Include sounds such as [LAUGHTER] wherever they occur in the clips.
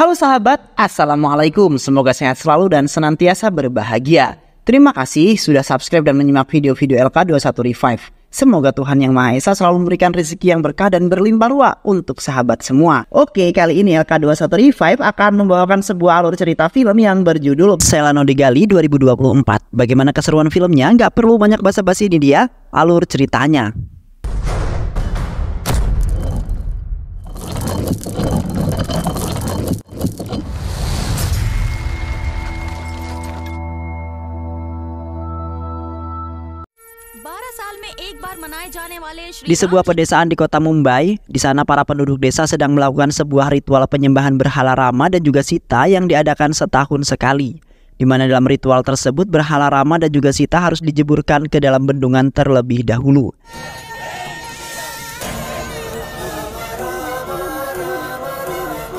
Halo sahabat, Assalamualaikum. Semoga sehat selalu dan senantiasa berbahagia. Terima kasih sudah subscribe dan menyimak video-video LK21 Revive. Semoga Tuhan Yang Maha Esa selalu memberikan rezeki yang berkah dan berlimpah ruah untuk sahabat semua. Oke, kali ini LK21 Revive akan membawakan sebuah alur cerita film yang berjudul Selano Gali 2024. Bagaimana keseruan filmnya? Nggak perlu banyak basa-basi ini dia, alur ceritanya. Di sebuah pedesaan di kota Mumbai, di sana para penduduk desa sedang melakukan sebuah ritual penyembahan berhala Rama dan juga Sita yang diadakan setahun sekali. Di mana dalam ritual tersebut berhala Rama dan juga Sita harus dijeburkan ke dalam bendungan terlebih dahulu.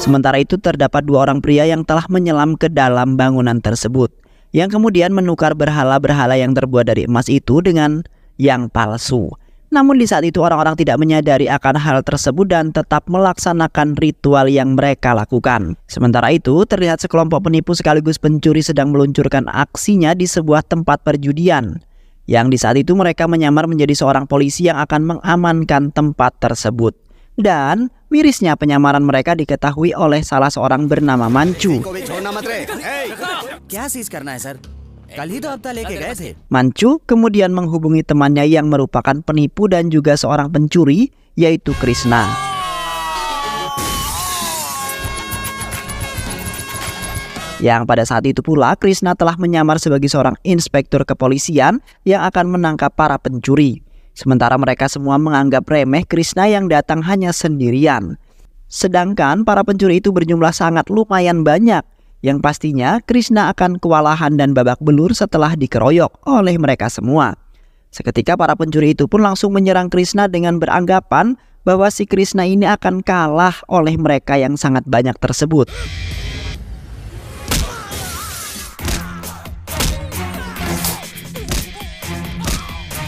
Sementara itu terdapat dua orang pria yang telah menyelam ke dalam bangunan tersebut yang kemudian menukar berhala-berhala yang terbuat dari emas itu dengan yang palsu. Namun di saat itu orang-orang tidak menyadari akan hal tersebut dan tetap melaksanakan ritual yang mereka lakukan. Sementara itu, terlihat sekelompok penipu sekaligus pencuri sedang meluncurkan aksinya di sebuah tempat perjudian. Yang di saat itu mereka menyamar menjadi seorang polisi yang akan mengamankan tempat tersebut. Dan mirisnya penyamaran mereka diketahui oleh salah seorang bernama Mancu. Eh, Kali itu ya, ya. Mancu kemudian menghubungi temannya yang merupakan penipu dan juga seorang pencuri, yaitu Krishna. Yang pada saat itu pula Krishna telah menyamar sebagai seorang inspektur kepolisian yang akan menangkap para pencuri. Sementara mereka semua menganggap remeh Krishna yang datang hanya sendirian. Sedangkan para pencuri itu berjumlah sangat lumayan banyak yang pastinya Krishna akan kewalahan dan babak belur setelah dikeroyok oleh mereka semua. Seketika para pencuri itu pun langsung menyerang Krishna dengan beranggapan bahwa si Krishna ini akan kalah oleh mereka yang sangat banyak tersebut.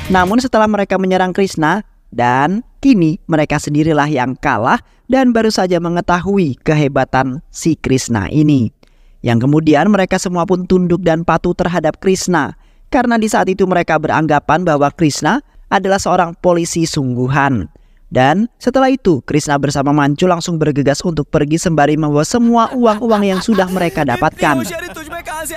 Namun setelah mereka menyerang Krishna dan kini mereka sendirilah yang kalah dan baru saja mengetahui kehebatan si Krishna ini yang kemudian mereka semua pun tunduk dan patuh terhadap Krishna, karena di saat itu mereka beranggapan bahwa Krishna adalah seorang polisi sungguhan. Dan setelah itu, Krishna bersama Mancu langsung bergegas untuk pergi sembari membawa semua uang-uang yang sudah mereka dapatkan.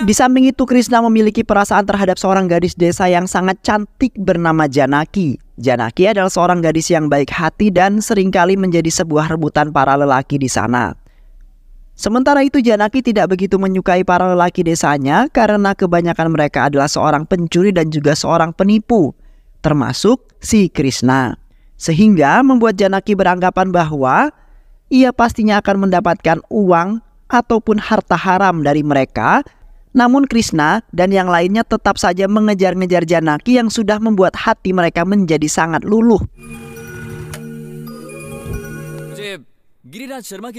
Di samping itu, Krishna memiliki perasaan terhadap seorang gadis desa yang sangat cantik bernama Janaki. Janaki adalah seorang gadis yang baik hati dan seringkali menjadi sebuah rebutan para lelaki di sana. Sementara itu Janaki tidak begitu menyukai para lelaki desanya karena kebanyakan mereka adalah seorang pencuri dan juga seorang penipu, termasuk si Krishna. Sehingga membuat Janaki beranggapan bahwa ia pastinya akan mendapatkan uang ataupun harta haram dari mereka. Namun Krishna dan yang lainnya tetap saja mengejar-ngejar Janaki yang sudah membuat hati mereka menjadi sangat luluh. Giriraj Sharma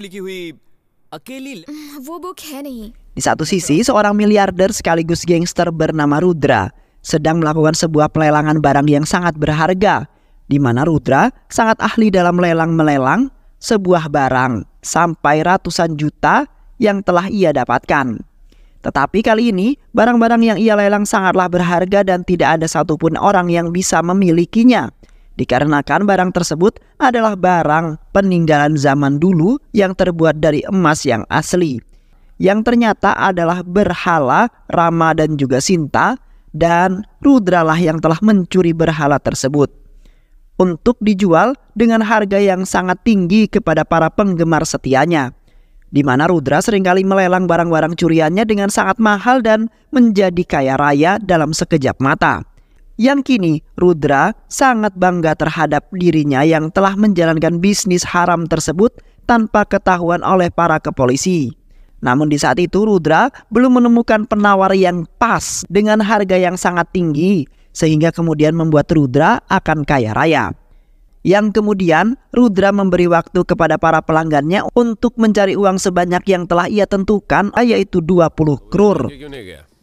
[LAUGHS] Di satu sisi, seorang miliarder sekaligus gangster bernama Rudra sedang melakukan sebuah pelelangan barang yang sangat berharga, di mana Rudra sangat ahli dalam lelang-melelang sebuah barang sampai ratusan juta yang telah ia dapatkan. Tetapi kali ini, barang-barang yang ia lelang sangatlah berharga dan tidak ada satupun orang yang bisa memilikinya dikarenakan barang tersebut adalah barang peninggalan zaman dulu yang terbuat dari emas yang asli, yang ternyata adalah berhala Rama dan juga Sinta dan Rudra lah yang telah mencuri berhala tersebut. Untuk dijual dengan harga yang sangat tinggi kepada para penggemar setianya, di mana Rudra seringkali melelang barang-barang curiannya dengan sangat mahal dan menjadi kaya raya dalam sekejap mata yang kini Rudra sangat bangga terhadap dirinya yang telah menjalankan bisnis haram tersebut tanpa ketahuan oleh para kepolisi. Namun di saat itu Rudra belum menemukan penawar yang pas dengan harga yang sangat tinggi sehingga kemudian membuat Rudra akan kaya raya. Yang kemudian Rudra memberi waktu kepada para pelanggannya untuk mencari uang sebanyak yang telah ia tentukan yaitu 20 krur.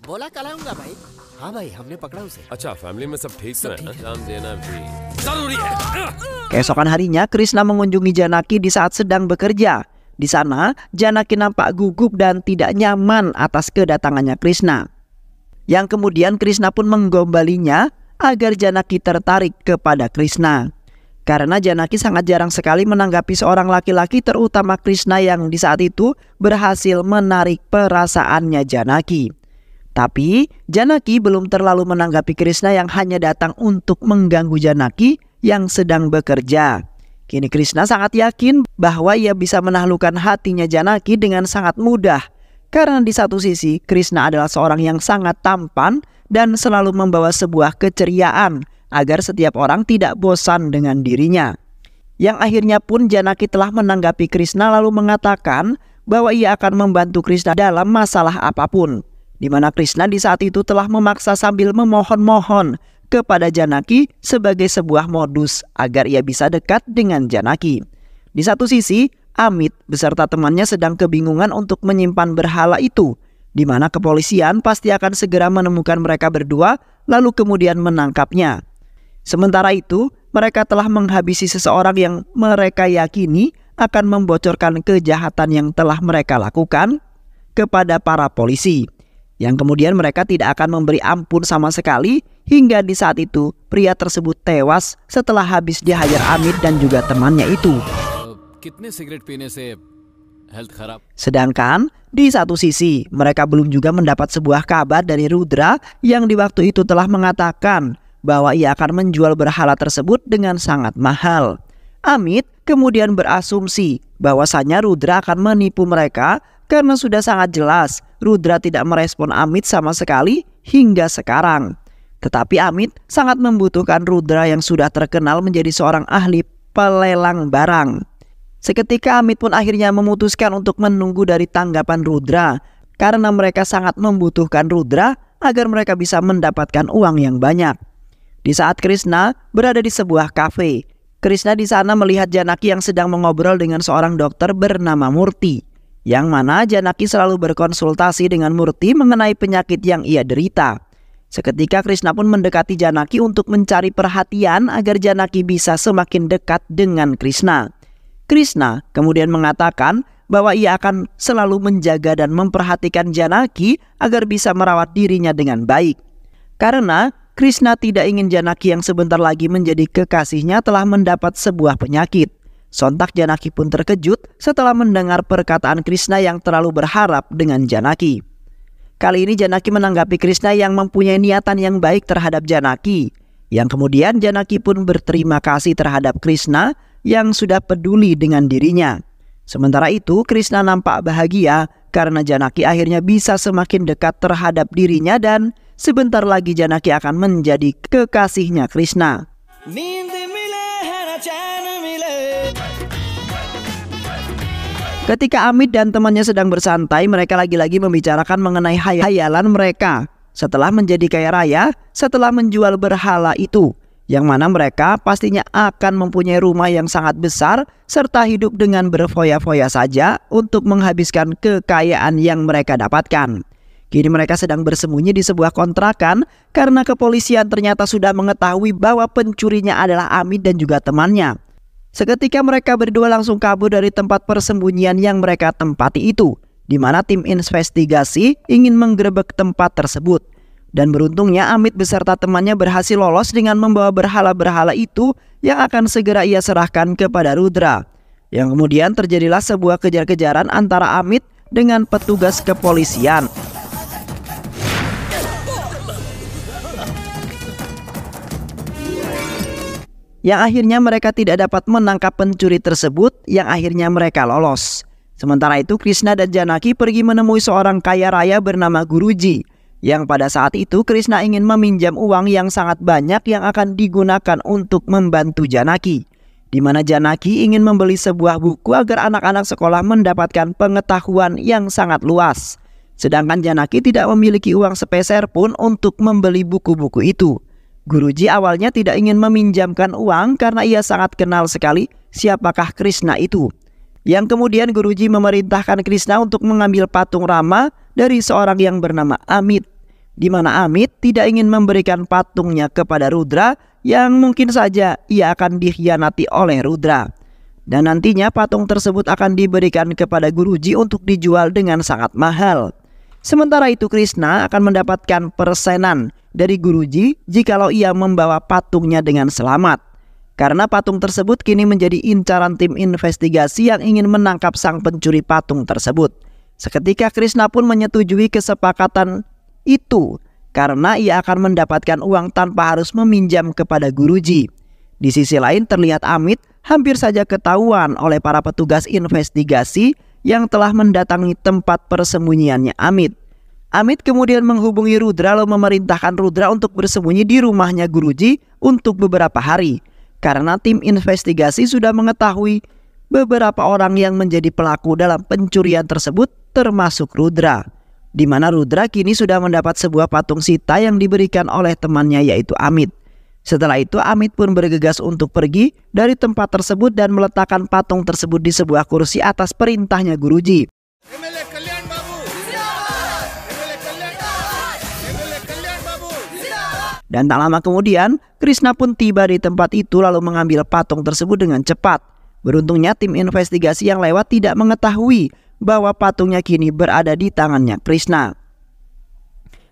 Bola kalah nggak baik? हाँ भाई हमने पकड़ा उसे अच्छा फैमिली में सब ठीक से देना भी जरूरी है Keesokan harinya, Krishna mengunjungi Janaki di saat sedang bekerja. Di sana, Janaki nampak gugup dan tidak nyaman atas kedatangannya Krishna. Yang kemudian Krishna pun menggombalinya agar Janaki tertarik kepada Krishna. Karena Janaki sangat jarang sekali menanggapi seorang laki-laki terutama Krishna yang di saat itu berhasil menarik perasaannya Janaki. Tapi Janaki belum terlalu menanggapi Krishna yang hanya datang untuk mengganggu Janaki yang sedang bekerja. Kini Krishna sangat yakin bahwa ia bisa menaklukkan hatinya Janaki dengan sangat mudah. Karena di satu sisi Krishna adalah seorang yang sangat tampan dan selalu membawa sebuah keceriaan agar setiap orang tidak bosan dengan dirinya. Yang akhirnya pun Janaki telah menanggapi Krishna lalu mengatakan bahwa ia akan membantu Krishna dalam masalah apapun di mana Krishna di saat itu telah memaksa sambil memohon-mohon kepada Janaki sebagai sebuah modus agar ia bisa dekat dengan Janaki. Di satu sisi, Amit beserta temannya sedang kebingungan untuk menyimpan berhala itu, di mana kepolisian pasti akan segera menemukan mereka berdua lalu kemudian menangkapnya. Sementara itu, mereka telah menghabisi seseorang yang mereka yakini akan membocorkan kejahatan yang telah mereka lakukan kepada para polisi yang kemudian mereka tidak akan memberi ampun sama sekali hingga di saat itu pria tersebut tewas setelah habis dihajar Amit dan juga temannya itu. Sedangkan di satu sisi mereka belum juga mendapat sebuah kabar dari Rudra yang di waktu itu telah mengatakan bahwa ia akan menjual berhala tersebut dengan sangat mahal. Amit kemudian berasumsi bahwasanya Rudra akan menipu mereka karena sudah sangat jelas Rudra tidak merespon Amit sama sekali hingga sekarang. Tetapi Amit sangat membutuhkan Rudra yang sudah terkenal menjadi seorang ahli pelelang barang. Seketika Amit pun akhirnya memutuskan untuk menunggu dari tanggapan Rudra karena mereka sangat membutuhkan Rudra agar mereka bisa mendapatkan uang yang banyak. Di saat Krishna berada di sebuah kafe, Krishna di sana melihat Janaki yang sedang mengobrol dengan seorang dokter bernama Murti yang mana Janaki selalu berkonsultasi dengan Murti mengenai penyakit yang ia derita. Seketika Krishna pun mendekati Janaki untuk mencari perhatian agar Janaki bisa semakin dekat dengan Krishna. Krishna kemudian mengatakan bahwa ia akan selalu menjaga dan memperhatikan Janaki agar bisa merawat dirinya dengan baik. Karena Krishna tidak ingin Janaki yang sebentar lagi menjadi kekasihnya telah mendapat sebuah penyakit. Sontak Janaki pun terkejut setelah mendengar perkataan Krishna yang terlalu berharap dengan Janaki. Kali ini Janaki menanggapi Krishna yang mempunyai niatan yang baik terhadap Janaki, yang kemudian Janaki pun berterima kasih terhadap Krishna yang sudah peduli dengan dirinya. Sementara itu, Krishna nampak bahagia karena Janaki akhirnya bisa semakin dekat terhadap dirinya dan sebentar lagi Janaki akan menjadi kekasihnya Krishna. Ketika Amit dan temannya sedang bersantai, mereka lagi-lagi membicarakan mengenai hay hayalan mereka. Setelah menjadi kaya raya, setelah menjual berhala itu, yang mana mereka pastinya akan mempunyai rumah yang sangat besar serta hidup dengan berfoya-foya saja untuk menghabiskan kekayaan yang mereka dapatkan. Kini mereka sedang bersembunyi di sebuah kontrakan karena kepolisian ternyata sudah mengetahui bahwa pencurinya adalah Amit dan juga temannya. Seketika mereka berdua langsung kabur dari tempat persembunyian yang mereka tempati itu, di mana tim investigasi ingin menggerebek tempat tersebut. Dan beruntungnya Amit beserta temannya berhasil lolos dengan membawa berhala-berhala itu yang akan segera ia serahkan kepada Rudra. Yang kemudian terjadilah sebuah kejar-kejaran antara Amit dengan petugas kepolisian. yang akhirnya mereka tidak dapat menangkap pencuri tersebut yang akhirnya mereka lolos. Sementara itu Krishna dan Janaki pergi menemui seorang kaya raya bernama Guruji yang pada saat itu Krishna ingin meminjam uang yang sangat banyak yang akan digunakan untuk membantu Janaki. Di mana Janaki ingin membeli sebuah buku agar anak-anak sekolah mendapatkan pengetahuan yang sangat luas. Sedangkan Janaki tidak memiliki uang sepeser pun untuk membeli buku-buku itu. Guruji awalnya tidak ingin meminjamkan uang karena ia sangat kenal sekali siapakah Krishna itu. Yang kemudian Guruji memerintahkan Krishna untuk mengambil patung Rama dari seorang yang bernama Amit. Di mana Amit tidak ingin memberikan patungnya kepada Rudra yang mungkin saja ia akan dikhianati oleh Rudra. Dan nantinya patung tersebut akan diberikan kepada Guruji untuk dijual dengan sangat mahal. Sementara itu Krishna akan mendapatkan persenan dari Guruji jikalau ia membawa patungnya dengan selamat. Karena patung tersebut kini menjadi incaran tim investigasi yang ingin menangkap sang pencuri patung tersebut. Seketika Krishna pun menyetujui kesepakatan itu karena ia akan mendapatkan uang tanpa harus meminjam kepada Guruji. Di sisi lain terlihat Amit hampir saja ketahuan oleh para petugas investigasi yang telah mendatangi tempat persembunyiannya Amit. Amit kemudian menghubungi Rudra lalu memerintahkan Rudra untuk bersembunyi di rumahnya Guruji untuk beberapa hari karena tim investigasi sudah mengetahui beberapa orang yang menjadi pelaku dalam pencurian tersebut termasuk Rudra. Di mana Rudra kini sudah mendapat sebuah patung sita yang diberikan oleh temannya yaitu Amit. Setelah itu Amit pun bergegas untuk pergi dari tempat tersebut dan meletakkan patung tersebut di sebuah kursi atas perintahnya Guruji. Dan tak lama kemudian, Krishna pun tiba di tempat itu lalu mengambil patung tersebut dengan cepat. Beruntungnya tim investigasi yang lewat tidak mengetahui bahwa patungnya kini berada di tangannya Krishna.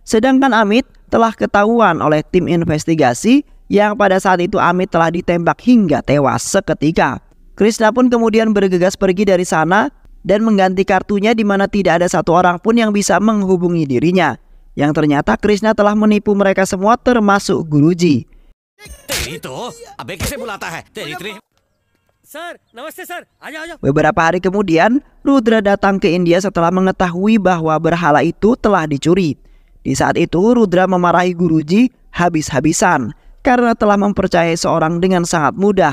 Sedangkan Amit telah ketahuan oleh tim investigasi yang pada saat itu Amit telah ditembak hingga tewas seketika. Krishna pun kemudian bergegas pergi dari sana dan mengganti kartunya di mana tidak ada satu orang pun yang bisa menghubungi dirinya. Yang ternyata Krishna telah menipu mereka semua termasuk Guruji. Beberapa hari kemudian, Rudra datang ke India setelah mengetahui bahwa berhala itu telah dicuri. Di saat itu, Rudra memarahi Guruji habis-habisan karena telah mempercayai seorang dengan sangat mudah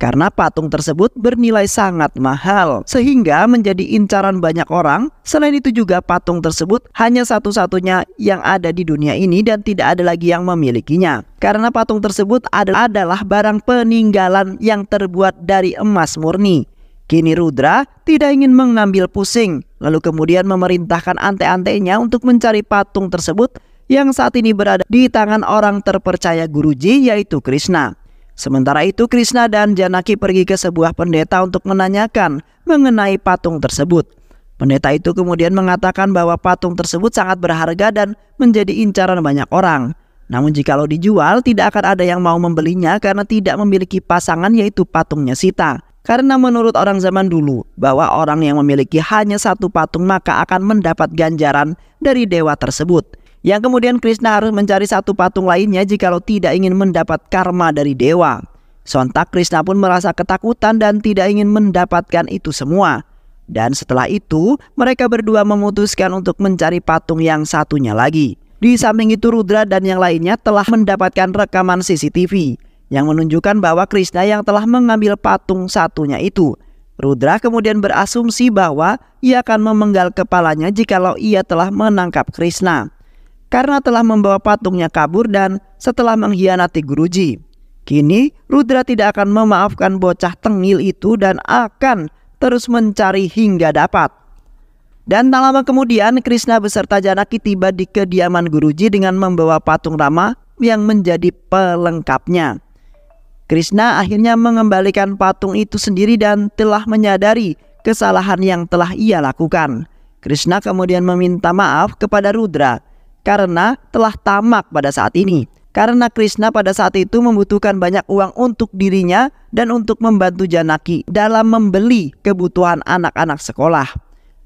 karena patung tersebut bernilai sangat mahal, sehingga menjadi incaran banyak orang. Selain itu juga patung tersebut hanya satu-satunya yang ada di dunia ini dan tidak ada lagi yang memilikinya. Karena patung tersebut adalah barang peninggalan yang terbuat dari emas murni. Kini Rudra tidak ingin mengambil pusing, lalu kemudian memerintahkan ante-antenya untuk mencari patung tersebut yang saat ini berada di tangan orang terpercaya Guruji yaitu Krishna. Sementara itu Krishna dan Janaki pergi ke sebuah pendeta untuk menanyakan mengenai patung tersebut. Pendeta itu kemudian mengatakan bahwa patung tersebut sangat berharga dan menjadi incaran banyak orang. Namun jika lo dijual tidak akan ada yang mau membelinya karena tidak memiliki pasangan yaitu patungnya Sita. Karena menurut orang zaman dulu bahwa orang yang memiliki hanya satu patung maka akan mendapat ganjaran dari dewa tersebut. Yang kemudian Krishna harus mencari satu patung lainnya jikalau tidak ingin mendapat karma dari dewa. Sontak Krishna pun merasa ketakutan dan tidak ingin mendapatkan itu semua. Dan setelah itu, mereka berdua memutuskan untuk mencari patung yang satunya lagi. Di samping itu Rudra dan yang lainnya telah mendapatkan rekaman CCTV yang menunjukkan bahwa Krishna yang telah mengambil patung satunya itu. Rudra kemudian berasumsi bahwa ia akan memenggal kepalanya jikalau ia telah menangkap Krishna karena telah membawa patungnya kabur dan setelah mengkhianati Guruji. Kini Rudra tidak akan memaafkan bocah tengil itu dan akan terus mencari hingga dapat. Dan tak lama kemudian Krishna beserta Janaki tiba di kediaman Guruji dengan membawa patung Rama yang menjadi pelengkapnya. Krishna akhirnya mengembalikan patung itu sendiri dan telah menyadari kesalahan yang telah ia lakukan. Krishna kemudian meminta maaf kepada Rudra karena telah tamak pada saat ini. Karena Krishna pada saat itu membutuhkan banyak uang untuk dirinya dan untuk membantu Janaki dalam membeli kebutuhan anak-anak sekolah.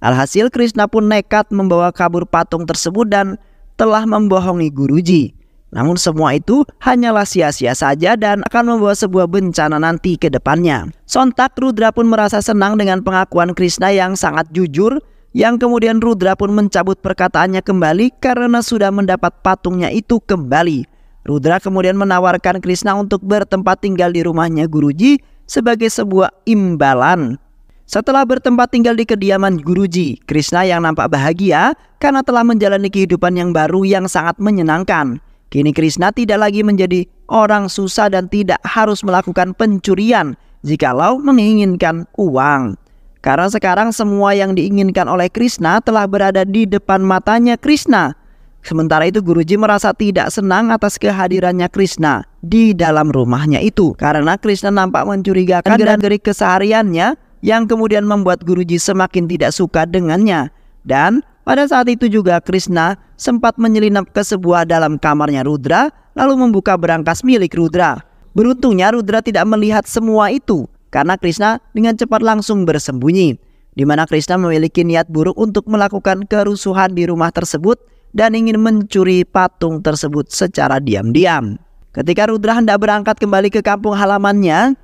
Alhasil Krishna pun nekat membawa kabur patung tersebut dan telah membohongi Guruji. Namun semua itu hanyalah sia-sia saja dan akan membawa sebuah bencana nanti ke depannya. Sontak Rudra pun merasa senang dengan pengakuan Krishna yang sangat jujur yang kemudian Rudra pun mencabut perkataannya kembali karena sudah mendapat patungnya itu kembali. Rudra kemudian menawarkan Krishna untuk bertempat tinggal di rumahnya Guruji sebagai sebuah imbalan. Setelah bertempat tinggal di kediaman Guruji, Krishna yang nampak bahagia karena telah menjalani kehidupan yang baru yang sangat menyenangkan. Kini Krishna tidak lagi menjadi orang susah dan tidak harus melakukan pencurian jikalau menginginkan uang. Karena sekarang semua yang diinginkan oleh Krishna telah berada di depan matanya Krishna. Sementara itu Guruji merasa tidak senang atas kehadirannya Krishna di dalam rumahnya itu karena Krishna nampak mencurigakan gerak-gerik kesehariannya yang kemudian membuat Guruji semakin tidak suka dengannya. Dan pada saat itu juga Krishna sempat menyelinap ke sebuah dalam kamarnya Rudra lalu membuka berangkas milik Rudra. Beruntungnya Rudra tidak melihat semua itu karena Krishna dengan cepat langsung bersembunyi, di mana Krishna memiliki niat buruk untuk melakukan kerusuhan di rumah tersebut dan ingin mencuri patung tersebut secara diam-diam. Ketika Rudra hendak berangkat kembali ke kampung halamannya,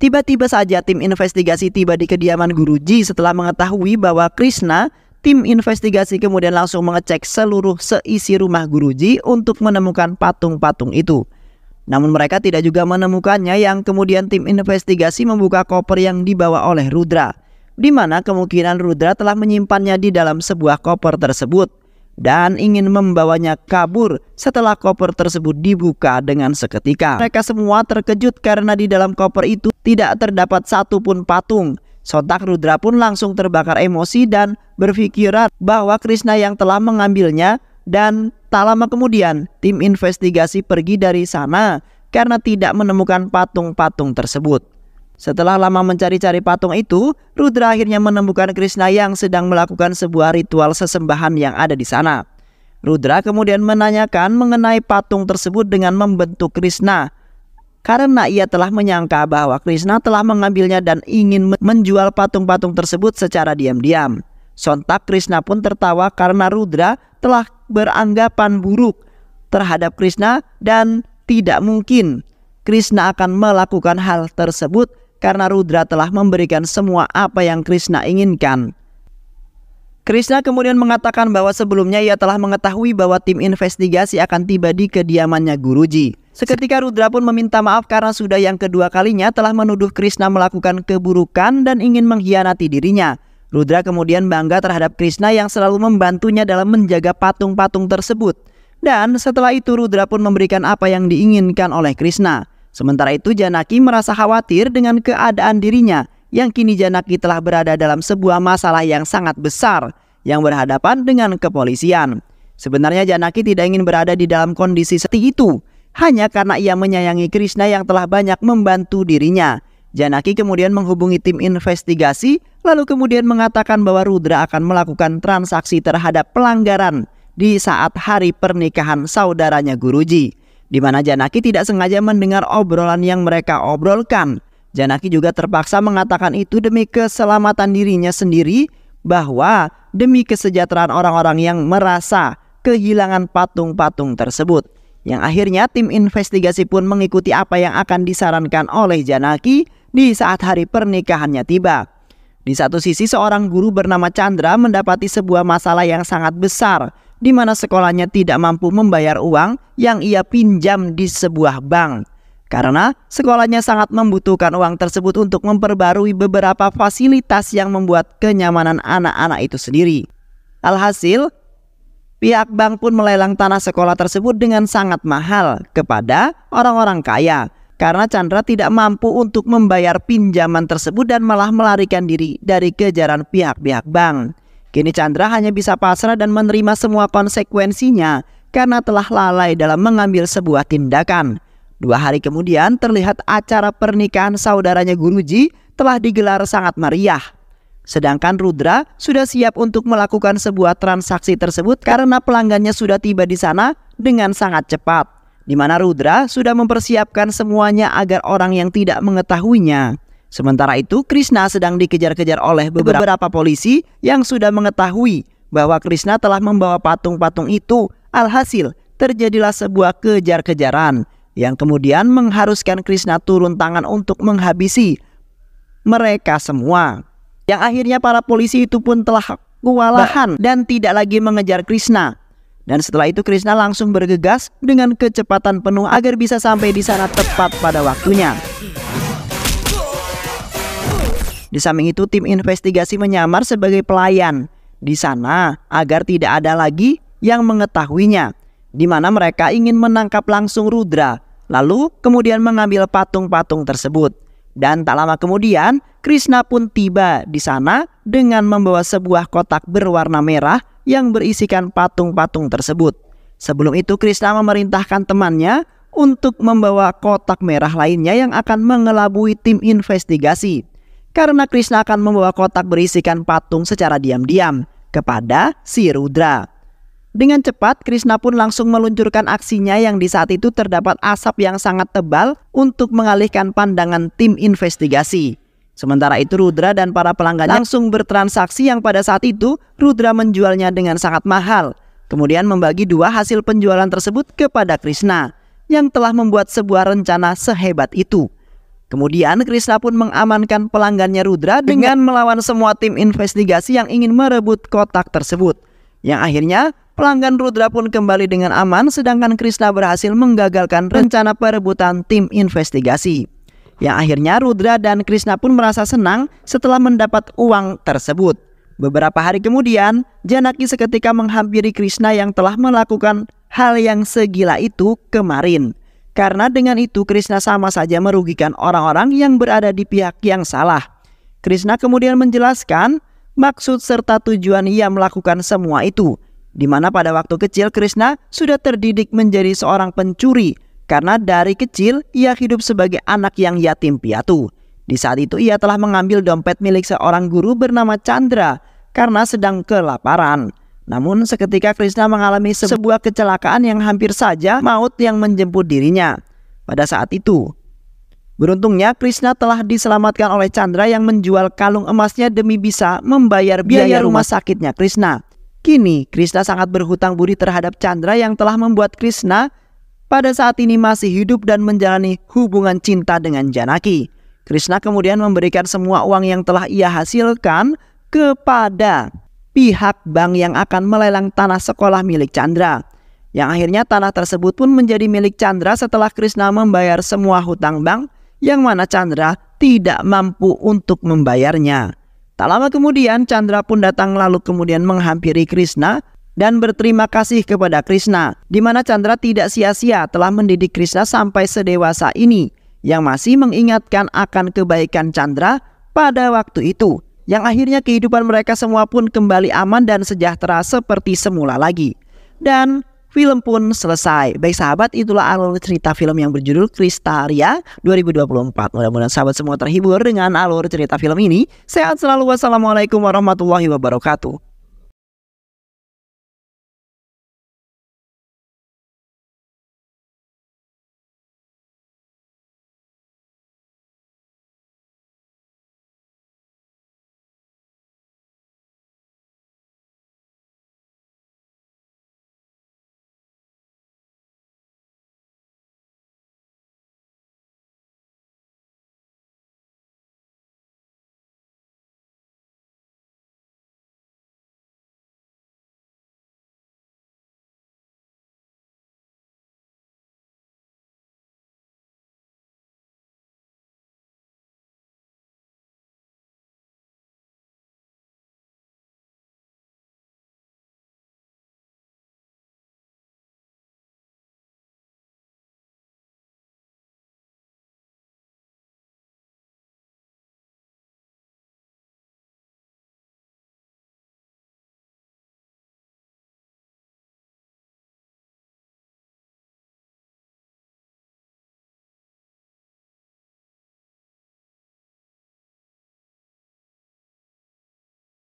tiba-tiba saja tim investigasi tiba di kediaman Guruji setelah mengetahui bahwa Krishna Tim investigasi kemudian langsung mengecek seluruh seisi rumah Guruji untuk menemukan patung-patung itu. Namun mereka tidak juga menemukannya yang kemudian tim investigasi membuka koper yang dibawa oleh Rudra. Di mana kemungkinan Rudra telah menyimpannya di dalam sebuah koper tersebut dan ingin membawanya kabur setelah koper tersebut dibuka dengan seketika. Mereka semua terkejut karena di dalam koper itu tidak terdapat satupun patung. Sontak Rudra pun langsung terbakar emosi dan berpikiran bahwa Krishna yang telah mengambilnya dan Tak lama kemudian, tim investigasi pergi dari sana karena tidak menemukan patung-patung tersebut. Setelah lama mencari-cari patung itu, Rudra akhirnya menemukan Krishna yang sedang melakukan sebuah ritual sesembahan yang ada di sana. Rudra kemudian menanyakan mengenai patung tersebut dengan membentuk Krishna karena ia telah menyangka bahwa Krishna telah mengambilnya dan ingin menjual patung-patung tersebut secara diam-diam. Sontak Krishna pun tertawa karena Rudra telah beranggapan buruk terhadap Krishna dan tidak mungkin Krishna akan melakukan hal tersebut karena Rudra telah memberikan semua apa yang Krishna inginkan. Krishna kemudian mengatakan bahwa sebelumnya ia telah mengetahui bahwa tim investigasi akan tiba di kediamannya Guruji. Seketika Rudra pun meminta maaf karena sudah yang kedua kalinya telah menuduh Krishna melakukan keburukan dan ingin mengkhianati dirinya. Rudra kemudian bangga terhadap Krishna yang selalu membantunya dalam menjaga patung-patung tersebut. Dan setelah itu Rudra pun memberikan apa yang diinginkan oleh Krishna. Sementara itu Janaki merasa khawatir dengan keadaan dirinya yang kini Janaki telah berada dalam sebuah masalah yang sangat besar yang berhadapan dengan kepolisian. Sebenarnya Janaki tidak ingin berada di dalam kondisi seperti itu hanya karena ia menyayangi Krishna yang telah banyak membantu dirinya. Janaki kemudian menghubungi tim investigasi lalu kemudian mengatakan bahwa Rudra akan melakukan transaksi terhadap pelanggaran di saat hari pernikahan saudaranya Guruji, di mana Janaki tidak sengaja mendengar obrolan yang mereka obrolkan. Janaki juga terpaksa mengatakan itu demi keselamatan dirinya sendiri bahwa demi kesejahteraan orang-orang yang merasa kehilangan patung-patung tersebut. Yang akhirnya tim investigasi pun mengikuti apa yang akan disarankan oleh Janaki di saat hari pernikahannya tiba. Di satu sisi seorang guru bernama Chandra mendapati sebuah masalah yang sangat besar di mana sekolahnya tidak mampu membayar uang yang ia pinjam di sebuah bank. Karena sekolahnya sangat membutuhkan uang tersebut untuk memperbarui beberapa fasilitas yang membuat kenyamanan anak-anak itu sendiri. Alhasil, pihak bank pun melelang tanah sekolah tersebut dengan sangat mahal kepada orang-orang kaya karena Chandra tidak mampu untuk membayar pinjaman tersebut dan malah melarikan diri dari kejaran pihak-pihak bank. Kini Chandra hanya bisa pasrah dan menerima semua konsekuensinya karena telah lalai dalam mengambil sebuah tindakan. Dua hari kemudian terlihat acara pernikahan saudaranya Guruji telah digelar sangat meriah. Sedangkan Rudra sudah siap untuk melakukan sebuah transaksi tersebut karena pelanggannya sudah tiba di sana dengan sangat cepat di mana Rudra sudah mempersiapkan semuanya agar orang yang tidak mengetahuinya. Sementara itu, Krishna sedang dikejar-kejar oleh beberapa polisi yang sudah mengetahui bahwa Krishna telah membawa patung-patung itu. Alhasil, terjadilah sebuah kejar-kejaran yang kemudian mengharuskan Krishna turun tangan untuk menghabisi mereka semua. Yang akhirnya para polisi itu pun telah kewalahan dan tidak lagi mengejar Krishna dan setelah itu Krishna langsung bergegas dengan kecepatan penuh agar bisa sampai di sana tepat pada waktunya. Di samping itu tim investigasi menyamar sebagai pelayan di sana agar tidak ada lagi yang mengetahuinya. Di mana mereka ingin menangkap langsung Rudra lalu kemudian mengambil patung-patung tersebut. Dan tak lama kemudian, Krishna pun tiba di sana dengan membawa sebuah kotak berwarna merah yang berisikan patung-patung tersebut. Sebelum itu Krishna memerintahkan temannya untuk membawa kotak merah lainnya yang akan mengelabui tim investigasi. Karena Krishna akan membawa kotak berisikan patung secara diam-diam kepada si Rudra. Dengan cepat, Krishna pun langsung meluncurkan aksinya yang di saat itu terdapat asap yang sangat tebal untuk mengalihkan pandangan tim investigasi. Sementara itu Rudra dan para pelanggannya langsung bertransaksi yang pada saat itu Rudra menjualnya dengan sangat mahal. Kemudian membagi dua hasil penjualan tersebut kepada Krishna yang telah membuat sebuah rencana sehebat itu. Kemudian Krishna pun mengamankan pelanggannya Rudra dengan melawan semua tim investigasi yang ingin merebut kotak tersebut. Yang akhirnya pelanggan Rudra pun kembali dengan aman sedangkan Krishna berhasil menggagalkan rencana perebutan tim investigasi yang akhirnya Rudra dan Krishna pun merasa senang setelah mendapat uang tersebut. Beberapa hari kemudian, Janaki seketika menghampiri Krishna yang telah melakukan hal yang segila itu kemarin. Karena dengan itu Krishna sama saja merugikan orang-orang yang berada di pihak yang salah. Krishna kemudian menjelaskan maksud serta tujuan ia melakukan semua itu, di mana pada waktu kecil Krishna sudah terdidik menjadi seorang pencuri karena dari kecil ia hidup sebagai anak yang yatim piatu. Di saat itu ia telah mengambil dompet milik seorang guru bernama Chandra karena sedang kelaparan. Namun seketika Krishna mengalami sebuah kecelakaan yang hampir saja maut yang menjemput dirinya. Pada saat itu, beruntungnya Krishna telah diselamatkan oleh Chandra yang menjual kalung emasnya demi bisa membayar biaya, rumah sakitnya Krishna. Kini, Krishna sangat berhutang budi terhadap Chandra yang telah membuat Krishna pada saat ini masih hidup dan menjalani hubungan cinta dengan Janaki. Krishna kemudian memberikan semua uang yang telah ia hasilkan kepada pihak bank yang akan melelang tanah sekolah milik Chandra. Yang akhirnya tanah tersebut pun menjadi milik Chandra setelah Krishna membayar semua hutang bank yang mana Chandra tidak mampu untuk membayarnya. Tak lama kemudian Chandra pun datang lalu kemudian menghampiri Krishna dan berterima kasih kepada Krishna, di mana Chandra tidak sia-sia telah mendidik Krishna sampai sedewasa ini, yang masih mengingatkan akan kebaikan Chandra pada waktu itu, yang akhirnya kehidupan mereka semua pun kembali aman dan sejahtera seperti semula lagi. Dan film pun selesai. Baik sahabat, itulah alur cerita film yang berjudul Kristaria 2024. Mudah-mudahan sahabat semua terhibur dengan alur cerita film ini. Sehat selalu. Wassalamualaikum warahmatullahi wabarakatuh.